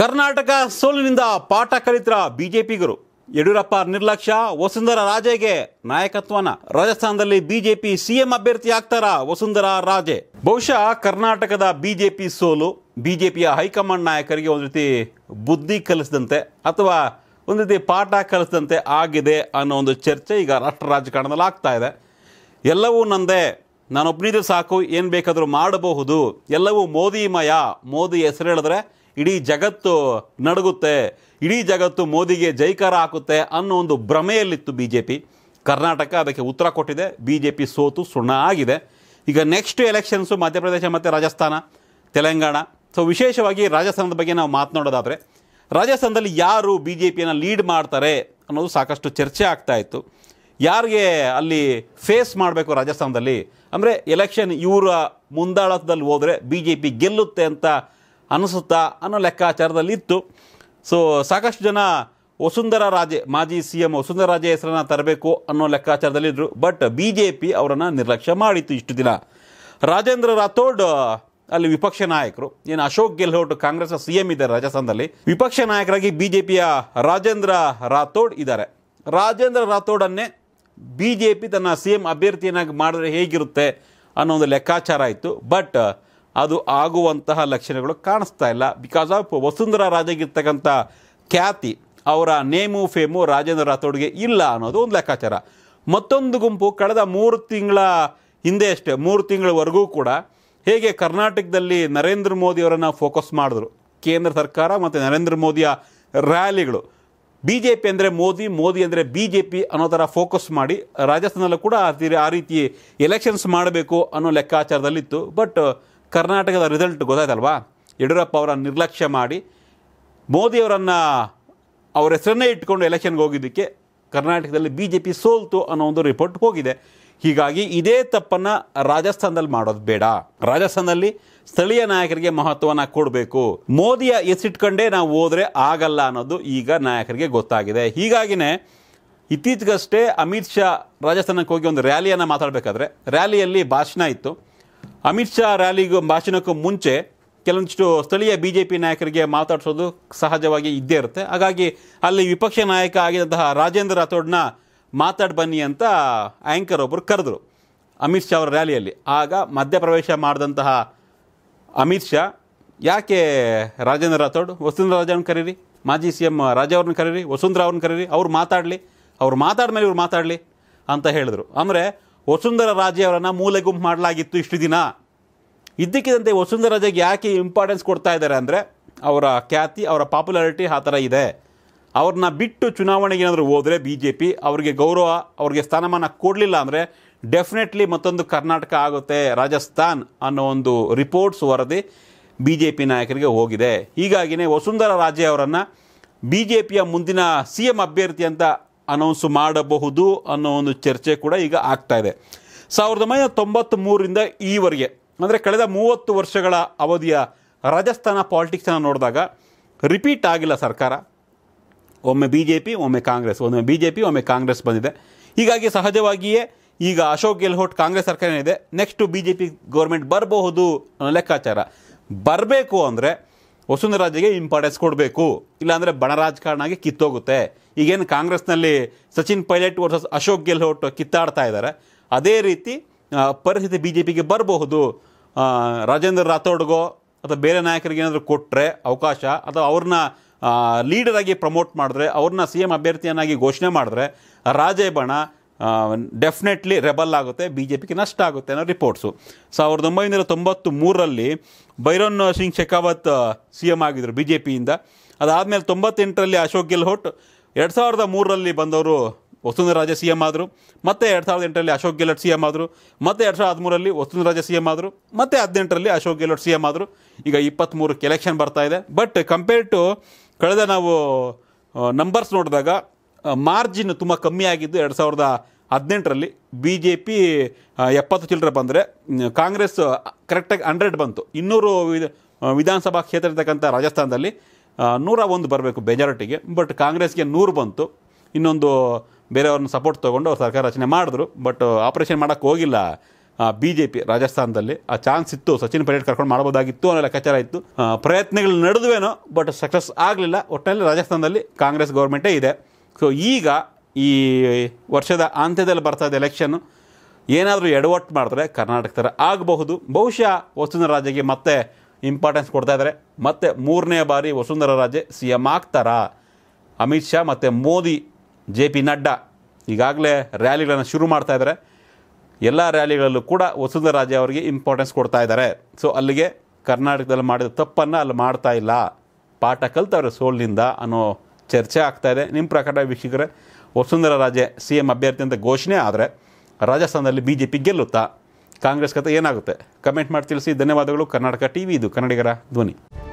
ಕರ್ನಾಟಕ ಸೋಲಿನಿಂದ ಪಾಠ ಕಲಿತರ ಬಿಜೆಪಿಗರು ಯಡಿಯೂರಪ್ಪ ನಿರ್ಲಕ್ಷ್ಯ ವಸುಂಧರಾ ರಾಜೆಗೆ ನಾಯಕತ್ವನ ರಾಜಸ್ಥಾನದಲ್ಲಿ ಬಿಜೆಪಿ ಸಿಎಂ ಅಭ್ಯರ್ಥಿ ಆಗ್ತಾರ ವಸುಂಧರಾ ರಾಜೆ ಬಹುಶಃ ಕರ್ನಾಟಕದ ಬಿಜೆಪಿ ಸೋಲು ಬಿಜೆಪಿಯ ಹೈಕಮಾಂಡ್ ನಾಯಕರಿಗೆ ಒಂದು ರೀತಿ ಬುದ್ಧಿ ಕಲಿಸಿದಂತೆ ಅಥವಾ ಒಂದು ರೀತಿ ಪಾಠ ಕಲಿಸಿದಂತೆ ಆಗಿದೆ ಅನ್ನೋ ಒಂದು ಚರ್ಚೆ ಈಗ ರಾಷ್ಟ್ರ ರಾಜಕಾರಣದಲ್ಲಿ ಆಗ್ತಾ ಇದೆ ಎಲ್ಲವೂ ನಂದೇ ನಾನೊಬ್ಬನಿದ್ರೆ ಸಾಕು ಏನು ಬೇಕಾದರೂ ಮಾಡಬಹುದು ಎಲ್ಲವೂ ಮೋದಿಮಯ ಮೋದಿ ಹೆಸರು ಹೇಳಿದ್ರೆ ಇಡೀ ಜಗತ್ತು ನಡುಗುತ್ತೆ ಇಡೀ ಜಗತ್ತು ಮೋದಿಗೆ ಜೈಕಾರ ಹಾಕುತ್ತೆ ಅನ್ನೋ ಒಂದು ಭ್ರಮೆಯಲ್ಲಿತ್ತು ಬಿ ಜೆ ಪಿ ಕರ್ನಾಟಕ ಅದಕ್ಕೆ ಉತ್ತರ ಕೊಟ್ಟಿದೆ ಬಿ ಜೆ ಪಿ ಸೋತು ಸುಣ್ಣ ಆಗಿದೆ ಈಗ ನೆಕ್ಸ್ಟ್ ಎಲೆಕ್ಷನ್ಸು ಮಧ್ಯಪ್ರದೇಶ ಮತ್ತು ರಾಜಸ್ಥಾನ ತೆಲಂಗಾಣ ಸೊ ವಿಶೇಷವಾಗಿ ರಾಜಸ್ಥಾನದ ಬಗ್ಗೆ ನಾವು ಮಾತನಾಡೋದಾದರೆ ರಾಜಸ್ಥಾನದಲ್ಲಿ ಯಾರು ಬಿ ಜೆ ಪಿಯನ್ನು ಲೀಡ್ ಮಾಡ್ತಾರೆ ಅನ್ನೋದು ಸಾಕಷ್ಟು ಚರ್ಚೆ ಆಗ್ತಾ ಇತ್ತು ಯಾರಿಗೆ ಅಲ್ಲಿ ಫೇಸ್ ಮಾಡಬೇಕು ರಾಜಸ್ಥಾನದಲ್ಲಿ ಅಂದರೆ ಎಲೆಕ್ಷನ್ ಇವರ ಮುಂದಾಳತದಲ್ಲಿ ಹೋದರೆ ಬಿ ಜೆ ಪಿ ಗೆಲ್ಲುತ್ತೆ ಅಂತ ಅನಿಸುತ್ತಾ ಅನ್ನೋ ಲೆಕ್ಕಾಚಾರದಲ್ಲಿತ್ತು ಸೊ ಸಾಕಷ್ಟು ಜನ ವಸುಂಧರ ರಾಜೆ ಮಾಜಿ ಸಿ ಎಂ ವಸುಂಧರಾ ರಾಜೆ ಹೆಸರನ್ನು ತರಬೇಕು ಅನ್ನೋ ಲೆಕ್ಕಾಚಾರದಲ್ಲಿ ಲೆಕ್ಕಾಚಾರದಲ್ಲಿದ್ದರು ಬಟ್ ಬಿ ಜೆ ಪಿ ಅವರನ್ನು ನಿರ್ಲಕ್ಷ್ಯ ಮಾಡಿತ್ತು ಇಷ್ಟು ದಿನ ರಾಜೇಂದ್ರ ರಾಥೋಡ್ ಅಲ್ಲಿ ವಿಪಕ್ಷ ನಾಯಕರು ಏನು Ashok Gehlot Congress C M ಇದ್ದಾರೆ ರಾಜಸ್ಥಾನದಲ್ಲಿ ವಿಪಕ್ಷ ನಾಯಕರಾಗಿ ಬಿ ಜೆ ಪಿಯ ರಾಜೇಂದ್ರ ರಾಥೋಡ್ ಇದ್ದಾರೆ ರಾಜೇಂದ್ರ ರಾಥೋಡನ್ನೇ ಬಿ ಜೆ ಪಿ ತನ್ನ ಸಿ ಎಂ ಅಭ್ಯರ್ಥಿಯನ್ನಾಗಿ ಮಾಡಿದ್ರೆ ಹೇಗಿರುತ್ತೆ ಅನ್ನೋ ಒಂದು ಲೆಕ್ಕಾಚಾರ ಇತ್ತು ಬಟ್ ಅದು ಆಗುವಂತಹ ಲಕ್ಷಣಗಳು ಕಾಣಿಸ್ತಾ ಇಲ್ಲ ಬಿಕಾಸ್ ಆಫ್ ವಸುಂಧರಾ ರಾಜಗಿರ್ತಕ್ಕಂಥ ಖ್ಯಾತಿ ಅವರ ನೇಮು ಫೇಮು ರಾಜೇಂದ್ರ ರಾಥೋಡ್ಗೆ ಇಲ್ಲ ಅನ್ನೋದು ಒಂದು ಲೆಕ್ಕಾಚಾರ ಮತ್ತೊಂದು ಗುಂಪು ಕಳೆದ ಮೂರು ತಿಂಗಳ ಹಿಂದೆ ಅಷ್ಟೇ ಮೂರು ತಿಂಗಳವರೆಗೂ ಕೂಡ ಹೇಗೆ ಕರ್ನಾಟಕದಲ್ಲಿ ನರೇಂದ್ರ ಮೋದಿಯವರನ್ನು ಫೋಕಸ್ ಮಾಡಿದ್ರು ಕೇಂದ್ರ ಸರ್ಕಾರ ಮತ್ತು ನರೇಂದ್ರ ಮೋದಿಯ ರ್ಯಾಲಿಗಳು ಬಿ ಜೆ ಪಿ ಅಂದರೆ ಮೋದಿ ಮೋದಿ ಅಂದರೆ ಬಿ ಜೆ ಪಿ ಅನ್ನೋ ಥರ ಫೋಕಸ್ ಮಾಡಿ ರಾಜಸ್ಥಾನಲ್ಲೂ ಕೂಡ ಆ ರೀತಿ ಎಲೆಕ್ಷನ್ಸ್ ಮಾಡಬೇಕು ಅನ್ನೋ ಲೆಕ್ಕಾಚಾರದಲ್ಲಿತ್ತು ಬಟ್ ಕರ್ನಾಟಕದ ರಿಸಲ್ಟ್ ಗೊತ್ತಾಯ್ತಲ್ವಾ ಯಡಿಯೂರಪ್ಪ ಅವರ ನಿರ್ಲಕ್ಷ್ಯ ಮಾಡಿ ಮೋದಿಯವರನ್ನು ಅವರ ಹೆಸರನ್ನೇ ಇಟ್ಕೊಂಡು ಎಲೆಕ್ಷನ್ಗೆ ಹೋಗಿದ್ದಕ್ಕೆ ಕರ್ನಾಟಕದಲ್ಲಿ ಬಿ ಜೆ ಪಿ ಸೋಲ್ತು ಅನ್ನೋ ಒಂದು ರಿಪೋರ್ಟ್ ಹೋಗಿದೆ ಹೀಗಾಗಿ ಇದೇ ತಪ್ಪನ್ನು ರಾಜಸ್ಥಾನದಲ್ಲಿ ಮಾಡೋದು ಬೇಡ ರಾಜಸ್ಥಾನದಲ್ಲಿ ಸ್ಥಳೀಯ ನಾಯಕರಿಗೆ ಮಹತ್ವನ ಕೊಡಬೇಕು ಮೋದಿಯ ಎಸಿಟ್ಕೊಂಡೇ ನಾವು ಹೋದರೆ ಆಗಲ್ಲ ಅನ್ನೋದು ಈಗ ನಾಯಕರಿಗೆ ಗೊತ್ತಾಗಿದೆ ಹೀಗಾಗಿನೇ ಇತ್ತೀಚೆಗಷ್ಟೇ ಅಮಿತ್ ಶಾ ರಾಜಸ್ಥಾನಕ್ಕೆ ಹೋಗಿ ಒಂದು ರ್ಯಾಲಿಯನ್ನು ಮಾತಾಡಬೇಕಾದ್ರೆ ರ್ಯಾಲಿಯಲ್ಲಿ ಭಾಷಣ ಇತ್ತು ಅಮಿತ್ ಶಾ ರ್ಯಾಲಿಗೂ ಭಾಷಣಕ್ಕೂ ಮುಂಚೆ ಕೆಲವೊಂದಿಷ್ಟು ಸ್ಥಳೀಯ ಬಿ ಜೆ ಪಿ ನಾಯಕರಿಗೆ ಮಾತಾಡಿಸೋದು ಸಹಜವಾಗಿ ಇದ್ದೇ ಇರುತ್ತೆ ಹಾಗಾಗಿ ಅಲ್ಲಿ ವಿಪಕ್ಷ ನಾಯಕ ಆಗಿದ್ದಂತಹ ರಾಜೇಂದ್ರ ರಾಥೋಡ್ನ ಮಾತಾಡಿ ಬನ್ನಿ ಅಂತ ಆ್ಯಂಕರ್ ಒಬ್ಬರು ಕರೆದರು ಅಮಿತ್ ಶಾ ಅವರ ರ್ಯಾಲಿಯಲ್ಲಿ ಆಗ ಮಧ್ಯಪ್ರವೇಶ ಮಾಡಿದಂತಹ ಅಮಿತ್ ಶಾ ಯಾಕೆ ರಾಜೇಂದ್ರ ರಾಥೋಡ್ ವಸುಂಧರಾ ರಾಜವ್ರನ್ನ ಕರೀರಿ ಮಾಜಿ ಸಿ ಎಂ ರಾಜ ಅವ್ರನ್ನ ಕರೀರಿ ವಸುಂಧರಾ ಅವ್ರನ್ನ ಕರೀರಿ ಅವ್ರು ಮಾತಾಡಲಿ ಅವ್ರು ಮೇಲೆ ಇವ್ರು ಮಾತಾಡಲಿ ಅಂತ ಹೇಳಿದರು ಅಂದರೆ ವಸುಂಧರ ರಾಜೆ ಅವರನ್ನು ಮೂಲೆ ಗುಂಪು ಮಾಡಲಾಗಿತ್ತು ಇಷ್ಟು ದಿನ ಇದ್ದಕ್ಕಿದ್ದಂತೆ ವಸುಂಧರ ರಾಜೆಗೆ ಯಾಕೆ ಇಂಪಾರ್ಟೆನ್ಸ್ ಕೊಡ್ತಾ ಇದ್ದಾರೆ ಅಂದರೆ ಅವರ ಖ್ಯಾತಿ ಅವರ ಪಾಪ್ಯುಲಾರಿಟಿ ಆ ಥರ ಇದೆ ಅವ್ರನ್ನ ಬಿಟ್ಟು ಚುನಾವಣೆಗೆ ಏನಾದರೂ ಹೋದರೆ ಬಿ ಜೆ ಪಿ ಅವ್ರಿಗೆ ಗೌರವ ಅವ್ರಿಗೆ ಸ್ಥಾನಮಾನ ಕೊಡಲಿಲ್ಲ ಅಂದರೆ ಡೆಫಿನೆಟ್ಲಿ ಮತ್ತೊಂದು ಕರ್ನಾಟಕ ಆಗುತ್ತೆ ರಾಜಸ್ಥಾನ್ ಅನ್ನೋ ಒಂದು ರಿಪೋರ್ಟ್ಸ್ ವರದಿ ಬಿ ಜೆ ಪಿ ನಾಯಕರಿಗೆ ಹೋಗಿದೆ ಹೀಗಾಗಿಯೇ ವಸುಂಧರ ರಾಜೆ ಅವರನ್ನು ಬಿ ಜೆ ಪಿಯ ಮುಂದಿನ ಸಿ ಎಂ ಅಭ್ಯರ್ಥಿ ಅಂತ ಅನೌನ್ಸ್ ಮಾಡಬಹುದು ಅನ್ನೋ ಒಂದು ಚರ್ಚೆ ಕೂಡ ಈಗ ಆಗ್ತಾ ಇದೆ ಸಾವಿರದ ಒಂಬೈನೂರ ತೊಂಬತ್ತ್ ಈವರೆಗೆ ಅಂದರೆ ಕಳೆದ ಮೂವತ್ತು ವರ್ಷಗಳ ಅವಧಿಯ ರಾಜಸ್ಥಾನ ಪಾಲಿಟಿಕ್ಸನ್ನು ನೋಡಿದಾಗ ರಿಪೀಟ್ ಆಗಿಲ್ಲ ಸರ್ಕಾರ ಒಮ್ಮೆ ಬಿ ಜೆ ಪಿ ಒಮ್ಮೆ ಕಾಂಗ್ರೆಸ್ ಒಮ್ಮೆ ಬಿ ಜೆ ಪಿ ಒಮ್ಮೆ ಕಾಂಗ್ರೆಸ್ ಬಂದಿದೆ ಹೀಗಾಗಿ ಸಹಜವಾಗಿಯೇ ಈಗ ಅಶೋಕ್ ಗೆಹ್ಲೋಟ್ ಕಾಂಗ್ರೆಸ್ ಸರ್ಕಾರ ಏನಿದೆ next B J P government ಬರಬಹುದು ಅನ್ನೋ ಲೆಕ್ಕಾಚಾರ ಬರಬೇಕು ಅಂದರೆ ವಸುಂಧರಾಜಿಗೆ ಇಂಪಾರ್ಟೆನ್ಸ್ ಕೊಡಬೇಕು ಇಲ್ಲಾಂದರೆ ಬಣ ರಾಜಕಾರಣ ಆಗಿ ಕಿತ್ತೋಗುತ್ತೆ ಈಗೇನು ಕಾಂಗ್ರೆಸ್ನಲ್ಲಿ ಸಚಿನ್ ಪೈಲಟ್ ವರ್ಸಸ್ ಅಶೋಕ್ ಗೆಹ್ಲೋಟ್ ಕಿತ್ತಾಡ್ತಾ ಇದ್ದಾರೆ ಅದೇ ರೀತಿ ಪರಿಸ್ಥಿತಿ ಬಿ ಜೆ ಪಿಗೆ ಬರಬಹುದು ರಾಜೇಂದ್ರ ರಾಥೋಡ್ಗೋ ಅಥವಾ ಬೇರೆ ನಾಯಕರಿಗೆ ಏನಾದರೂ ಕೊಟ್ಟರೆ ಅವಕಾಶ ಅಥವಾ ಅವ್ರನ್ನ ಲೀಡರಾಗಿ ಪ್ರಮೋಟ್ ಮಾಡಿದ್ರೆ ಅವ್ರನ್ನ ಸಿ ಎಮ್ ಅಭ್ಯರ್ಥಿಯನ್ನಾಗಿ ಘೋಷಣೆ ಮಾಡಿದ್ರೆ ರಾಜೇಬಣ ಡೆಫಿನೆಟ್ಲಿ ರೆಬಲ್ ಆಗುತ್ತೆ ಬಿ ಜೆ ಪಿಗೆ ನಷ್ಟ ಆಗುತ್ತೆ ಅನ್ನೋ ರಿಪೋರ್ಟ್ಸು ಸಾವಿರದ ಒಂಬೈನೂರ ತೊಂಬತ್ತು ಮೂರರಲ್ಲಿ ಭೈರನ್ ಸಿಂಗ್ ಶೆಖಾವತ್ ಸಿ ಎಮ್ ಆಗಿದ್ದರು ಬಿ ಜೆ ಪಿಯಿಂದ ಅದಾದಮೇಲೆ ತೊಂಬತ್ತೆಂಟರಲ್ಲಿ ಅಶೋಕ್ ಗೆಹ್ಲೋಟ್ ಎರಡು ಸಾವಿರದ ಮೂರರಲ್ಲಿ ಬಂದವರು ವಸುಂಧರಾಜ ಸಿ ಎಮ್ ಆದರು ಮತ್ತು ಎರಡು ಸಾವಿರದ ಎಂಟರಲ್ಲಿ ಅಶೋಕ್ ಗೆಹ್ಲೋಟ್ ಸಿ ಎಮ್ ಆದರು ಮತ್ತೆ ಎರಡು ಸಾವಿರದ ಹದಿಮೂರಲ್ಲಿ ರಾಜ ಸಿ ಎಮ್ ಆದರು ಮತ್ತು ಹದಿನೆಂಟರಲ್ಲಿ ಅಶೋಕ್ ಗೆಹ್ಲೋಟ್ ಸಿ ಎಮ್ ಆದರು ಈಗ ಇಪ್ಪತ್ತ್ಮೂರಕ್ಕೆ ಎಲೆಕ್ಷನ್ ಬರ್ತಾ ಇದೆ ಬಟ್ ಕಂಪೇರ್ ಟು ಕಳೆದ ನಾವು ನಂಬರ್ಸ್ ನೋಡಿದಾಗ ಮಾರ್ಜಿನ್ ತುಂಬ ಕಮ್ಮಿ ಆಗಿದ್ದು ಎರಡು ಸಾವಿರದ ಹದಿನೆಂಟರಲ್ಲಿ ಬಿ ಜೆ ಪಿ ಎಪ್ಪತ್ತು ಚಿಲ್ಲರೆ ಬಂದರೆ ಕಾಂಗ್ರೆಸ್ ಕರೆಕ್ಟಾಗಿ ಹಂಡ್ರೆಡ್ ಬಂತು ಇನ್ನೂರು ವಿಧ ವಿಧಾನಸಭಾ ಕ್ಷೇತ್ರ ಇರ್ತಕ್ಕಂಥ ರಾಜಸ್ಥಾನದಲ್ಲಿ ನೂರ ಒಂದು ಬರಬೇಕು ಮೆಜಾರಿಟಿಗೆ ಬಟ್ ಕಾಂಗ್ರೆಸ್ಗೆ ನೂರು ಬಂತು ಇನ್ನೊಂದು ಬೇರೆಯವ್ರನ್ನ ಸಪೋರ್ಟ್ ತೊಗೊಂಡು ಅವ್ರು ಸರ್ಕಾರ ರಚನೆ ಮಾಡಿದ್ರು ಬಟ್ ಆಪರೇಷನ್ ಮಾಡೋಕ್ಕೆ ಹೋಗಿಲ್ಲ ಬಿ ಜೆ ಪಿ ರಾಜಸ್ಥಾನದಲ್ಲಿ ಆ ಚಾನ್ಸ್ ಇತ್ತು ಸಚಿನ್ ಪೈಲಟ್ ಕರ್ಕೊಂಡು ಮಾಡ್ಬೋದಾಗಿತ್ತು ಅನ್ನೋ ಲೆಕ್ಕಾಚಾರ ಇತ್ತು ಪ್ರಯತ್ನಗಳು ನಡೆದುವೇನೋ ಬಟ್ ಸಕ್ಸಸ್ ಆಗಲಿಲ್ಲ ಒಟ್ಟಿನಲ್ಲಿ ರಾಜಸ್ಥಾನದಲ್ಲಿ ಕಾಂಗ್ರೆಸ್ ಗೌರ್ಮೆಂಟೇ ಇದೆ ಸೊ ಈಗ ಈ ವರ್ಷದ ಅಂತ್ಯದಲ್ಲಿ ಬರ್ತದೆ ಎಲೆಕ್ಷನ್ನು ಏನಾದರೂ ಎಡವಟ್ಟು ಮಾಡಿದ್ರೆ ಥರ ಆಗಬಹುದು ಬಹುಶಃ ವಸುಂಧರ ರಾಜೆಗೆ ಮತ್ತೆ ಇಂಪಾರ್ಟೆನ್ಸ್ ಕೊಡ್ತಾಯಿದ್ದಾರೆ ಮತ್ತೆ ಮೂರನೇ ಬಾರಿ ವಸುಂಧರ ರಾಜೆ ಸಿ ಎಮ್ ಆಗ್ತಾರಾ ಅಮಿತ್ ಶಾ ಮತ್ತು ಮೋದಿ ಜೆ ಪಿ ನಡ್ಡಾ ಈಗಾಗಲೇ ರ್ಯಾಲಿಗಳನ್ನು ಶುರು ಮಾಡ್ತಾಯಿದ್ದಾರೆ ಎಲ್ಲ ರ್ಯಾಲಿಗಳಲ್ಲೂ ಕೂಡ ವಸುಂಧರ ರಾಜೆ ಅವರಿಗೆ ಇಂಪಾರ್ಟೆನ್ಸ್ ಕೊಡ್ತಾ ಇದ್ದಾರೆ ಸೊ ಅಲ್ಲಿಗೆ ಕರ್ನಾಟಕದಲ್ಲಿ ಮಾಡಿದ ತಪ್ಪನ್ನು ಅಲ್ಲಿ ಮಾಡ್ತಾ ಇಲ್ಲ ಪಾಠ ಕಲ್ತವ್ರೆ ಸೋಲಿನಿಂದ ಅನ್ನೋ ಚರ್ಚೆ ಆಗ್ತಾ ಇದೆ ನಿಮ್ಮ ಪ್ರಕಟ ವೀಕ್ಷಕರೇ ವಸುಂಧರಾ ರಾಜೆ ಸಿ ಎಂ ಅಭ್ಯರ್ಥಿ ಅಂತ ಘೋಷಣೆ ಆದರೆ ರಾಜಸ್ಥಾನದಲ್ಲಿ ಬಿ ಜೆ ಪಿ ಗೆಲ್ಲುತ್ತಾ ಕಾಂಗ್ರೆಸ್ ಕಥೆ ಏನಾಗುತ್ತೆ ಕಮೆಂಟ್ ಮಾಡಿ ತಿಳಿಸಿ ಧನ್ಯವಾದಗಳು ಕರ್ನಾಟಕ ಟಿ ವಿ ಇದು ಕನ್ನಡಿಗರ ಧ್ವನಿ